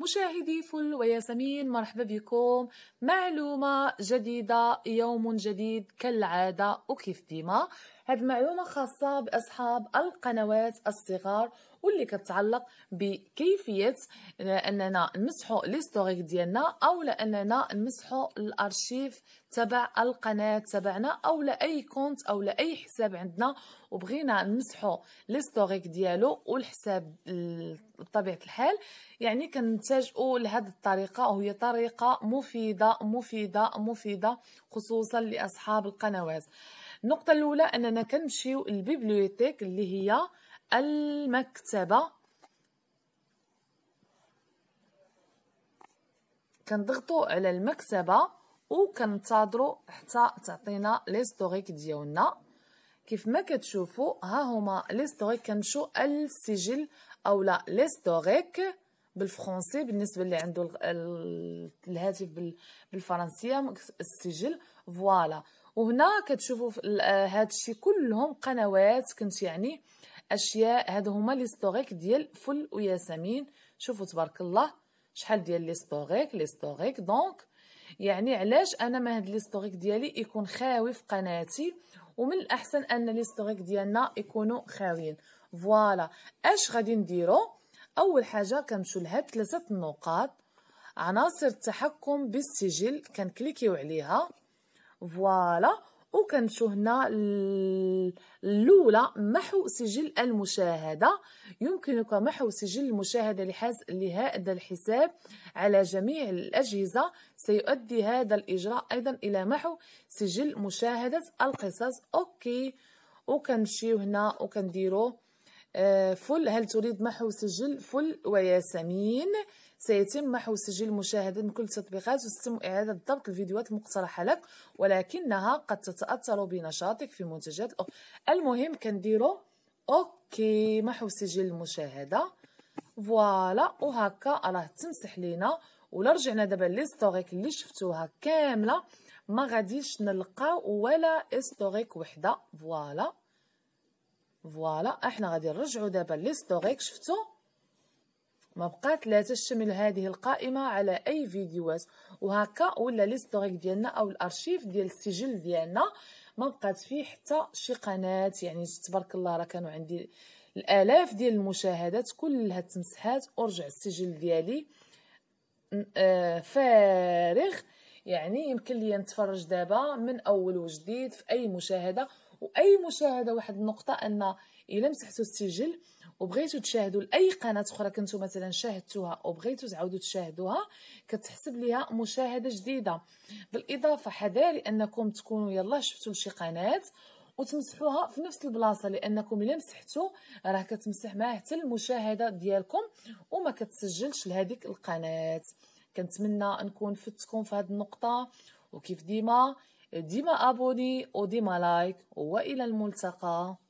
مشاهدي فل وياسمين مرحبا بكم معلومة جديدة يوم جديد كالعادة وكيف ديما هذه المعلومة خاصة بأصحاب القنوات الصغار واللي كتتعلق بكيفية أننا نمسحو ليستوريك ديالنا أو لأننا نمسحو الأرشيف تبع القناة تبعنا أو لأي كونت أو لأي حساب عندنا وبغينا نمسحو ليستوريك ديالو والحساب بطبيعة الحال يعني كنت تلجؤوا لهذه الطريقة وهي طريقة مفيدة مفيدة مفيدة خصوصا لأصحاب القنوات النقطة الأولى أننا كنمشيو للبيبليوتيك اللي هي المكتبة كنضغطوا على المكتبة وكنتظروا حتى تعطينا ليستوريك ديالنا كيف ما كتشوفوا ها هما ليستوريك كنمشوا السجل او لا ليستوريك بالفرنسي بالنسبه اللي عنده الهاتف بالفرنسيه السجل فوالا وهنا كتشوفوا هذا الشيء آه، كلهم قنوات كنت يعني اشياء هادو هما ستوريك ديال فل وياسمين شوفوا تبارك الله شحال ديال لي ستوريك دونك يعني علاش انا ما هاد ستوريك ديالي يكون خاوي في قناتي ومن الاحسن ان ستوريك ديالنا يكونوا خاويين فوالا اش غادي نديرو أول حاجة كنمشيو لهاد ثلاثة النقاط عناصر التحكم بالسجل كنكليكيو عليها فوالا وكنمشيو هنا الاولى محو سجل المشاهده يمكنك محو سجل المشاهده لهذا الحساب على جميع الاجهزه سيؤدي هذا الاجراء ايضا الى محو سجل مشاهده القصص اوكي وكنمشيو هنا وكنديرو آه، فل هل تريد محو سجل فل وياسمين سيتم محو سجل مشاهدة من كل التطبيقات وتتم إعادة ضبط الفيديوهات المقترحة لك ولكنها قد تتأثر بنشاطك في منتجات الأخرى المهم كنديرو أوكي محو سجل المشاهدة فوالا وهكا راه تمسح لينا ولا رجعنا دابا ليستوريك اللي شفتوها كامله ما غاديش نلقاو ولا استوريك وحده فوالا فوالا احنا غادي نرجعوا دابا ليستوريك شفتوا ما بقات لا تشتمل هذه القائمه على اي فيديوهات وهكا ولا ليستوريك ديالنا او الارشيف ديال السجل ديالنا ما بقات فيه حتى شي قناه يعني تبارك الله راه كانوا عندي الالاف ديال المشاهدات كلها تمسحات ورجع السجل ديالي آه، فارغ يعني يمكن لي نتفرج دابا من اول وجديد في اي مشاهده واي مشاهده واحد النقطه ان الا مسحتوا السجل وبغيتوا تشاهدوا لاي قناه اخرى كنتو مثلا شاهدتوها وبغيتوا تعاودوا تشاهدوها كتحسب ليها مشاهده جديده بالاضافه حذاري انكم تكونوا يلا شفتوا شي قناه وتمسحوها في نفس البلاصه لانكم الا مسحتو راه كتمسح معاه حتى المشاهده ديالكم وما كتسجلش لهذيك القناه كنتمنى نكون فدتكم في هذه النقطه وكيف ديما ديما ابوني وديما لايك والى الملتقى